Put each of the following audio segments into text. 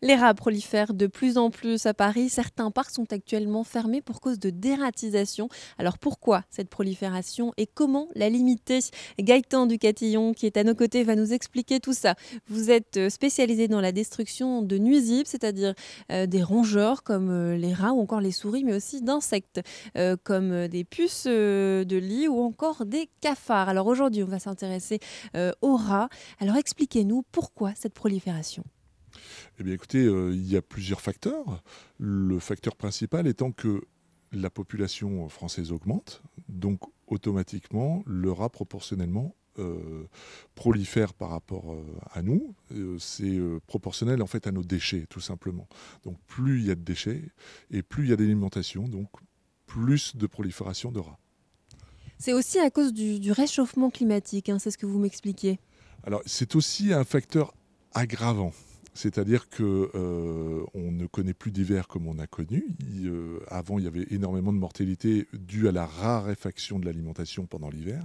Les rats prolifèrent de plus en plus à Paris. Certains parcs sont actuellement fermés pour cause de dératisation. Alors pourquoi cette prolifération et comment la limiter Gaëtan Ducatillon, qui est à nos côtés, va nous expliquer tout ça. Vous êtes euh, spécialisé dans la destruction de nuisibles, c'est-à-dire euh, des rongeurs comme euh, les rats ou encore les souris, mais aussi d'insectes comme des puces de lit ou encore des cafards. Alors aujourd'hui, on va s'intéresser aux rats. Alors expliquez-nous pourquoi cette prolifération. Eh bien écoutez, euh, il y a plusieurs facteurs. Le facteur principal étant que la population française augmente, donc automatiquement le rat proportionnellement euh, prolifère par rapport euh, à nous, c'est proportionnel en fait à nos déchets tout simplement. Donc plus il y a de déchets et plus il y a d'alimentation, donc plus de prolifération de rats. C'est aussi à cause du, réchauffement climatique, hein, c'est ce que vous m'expliquez. Alors c'est aussi un facteur aggravant. C'est-à-dire qu'on euh, ne connaît plus d'hiver comme on a connu. Euh, avant, il y avait énormément de mortalité due à la raréfaction de l'alimentation pendant l'hiver.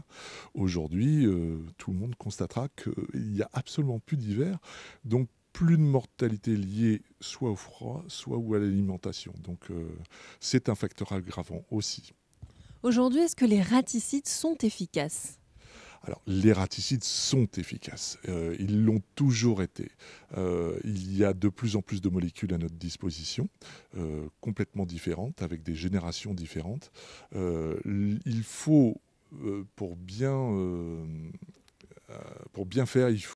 Aujourd'hui, euh, tout le monde constatera qu'il n'y a absolument plus d'hiver. Donc, plus de mortalité liée soit au froid, soit ou à l'alimentation. Donc, c'est un facteur aggravant aussi. Aujourd'hui, est-ce que les raticides sont efficaces alors, les raticides sont efficaces. Euh, ils l'ont toujours été. Euh, il y a de plus en plus de molécules à notre disposition, euh, complètement différentes, avec des générations différentes. il faut, pour bien pour bien faire, il faut